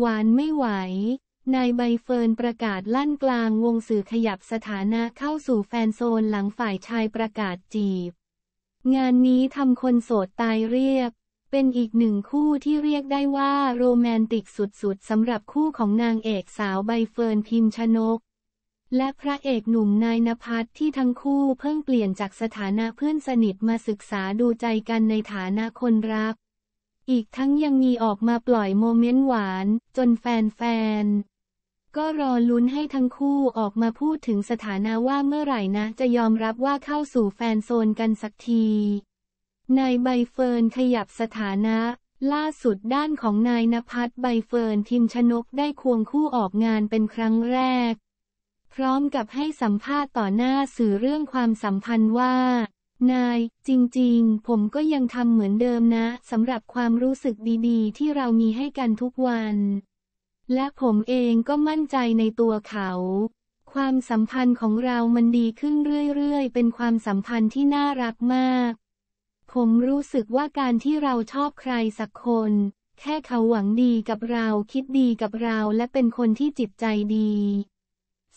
หวานไม่ไหวนายใบเฟิร์นประกาศลั่นกลางวงสื่อขยับสถานะเข้าสู่แฟนโซนหลังฝ่ายชายประกาศจีบ งานนี้ทำคนโสดตายเรียบเป็นอีกหนึ่งคู่ที่เรียกได้ว่าโรแมนติกสุดๆสำหรับคู่ของนางเอกสาวใบเฟิร์นพิมชนก และพระเอกหนุ่มนายนภัสที่ทั้งคู่เพิ่งเปลี่ยนจากสถานะเพื่อนสนิทมาศึกษาดูใจกันในฐานะคนรักอีกทั้งยังมีออกมาปล่อยโมเมนต์หวาน จนแฟนๆ ก็รอลุ้นให้ทั้งคู่ออกมาพูดถึงสถานะว่าเมื่อไหร่นะ จะยอมรับว่าเข้าสู่แฟนโซนกันสักทีนายใบเฟิร์นขยับสถานะ ล่าสุดด้านของนายนภัสใบเฟิร์นทิมชนกได้ควงคู่ออกงานเป็นครั้งแรก พร้อมกับให้สัมภาษณ์ต่อหน้าสื่อเรื่องความสัมพันธ์ว่านาย จริง ๆ ผมก็ยังทำเหมือนเดิมนะสำหรับความรู้สึกดีๆ ที่เรามีให้กันทุกวัน และผมเองก็มั่นใจในตัวเขา ความสัมพันธ์ของเรามันดีขึ้นเรื่อย ๆ เป็นความสัมพันธ์ที่น่ารักมาก ผมรู้สึกว่าการที่เราชอบใครสักคน แค่เขาหวังดีกับเราคิดดีกับเราและเป็นคนที่จิตใจดี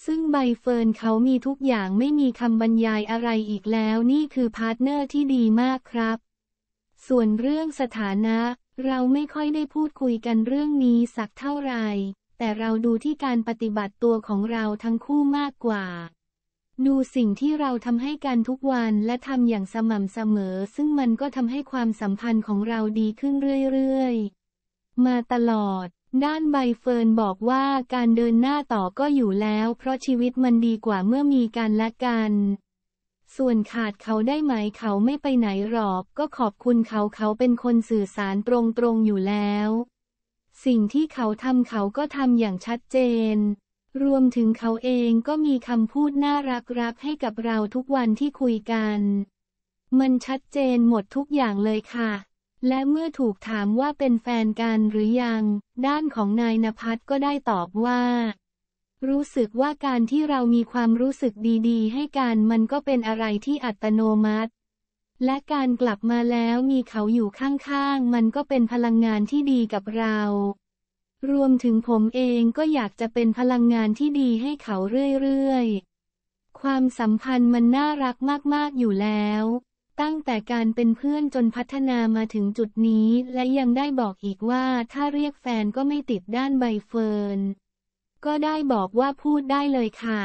ซึ่งใบเฟิร์นเขามีทุกอย่างไม่มีคำบรรยายอะไรอีกแล้วนี่คือพาร์ทเนอร์ที่ดีมากครับ ส่วนเรื่องสถานะ เราไม่ค่อยได้พูดคุยกันเรื่องนี้สักเท่าไหร่แต่เราดูที่การปฏิบัติตัวของเราทั้งคู่มากกว่า ดูสิ่งที่เราทำให้กันทุกวันและทำอย่างสม่ำเสมอ ซึ่งมันก็ทำให้ความสัมพันธ์ของเราดีขึ้นเรื่อยๆ มาตลอดด้านใบเฟิร์นบอกว่าการเดินหน้าต่อก็อยู่แล้ว เพราะชีวิตมันดีกว่าเมื่อมีกันและกัน ส่วนขาดเขาได้ไหมเขาไม่ไปไหนหรอกก็ขอบคุณเขาเขาเป็นคนสื่อสารตรงๆอยู่แล้ว สิ่งที่เขาทำเขาก็ทำอย่างชัดเจน รวมถึงเขาเองก็มีคำพูดน่ารักๆให้กับเราทุกวันที่คุยกัน มันชัดเจนหมดทุกอย่างเลยค่ะและเมื่อถูกถามว่าเป็นแฟนกันหรือยัง ด้านของนายนภัสก็ได้ตอบว่า รู้สึกว่าการที่เรามีความรู้สึกดี ๆ ให้กัน มันก็เป็นอะไรที่อัตโนมัติ และการกลับมาแล้วมีเขาอยู่ข้างๆ มันก็เป็นพลังงานที่ดีกับเรา รวมถึงผมเองก็อยากจะเป็นพลังงานที่ดีให้เขาเรื่อยๆ ความสัมพันธ์มันน่ารักมากๆอยู่แล้วตั้งแต่การเป็นเพื่อนจนพัฒนามาถึงจุดนี้ และยังได้บอกอีกว่าถ้าเรียกแฟนก็ไม่ติดด้านใบเฟิร์นก็ได้บอกว่าพูดได้เลยค่ะ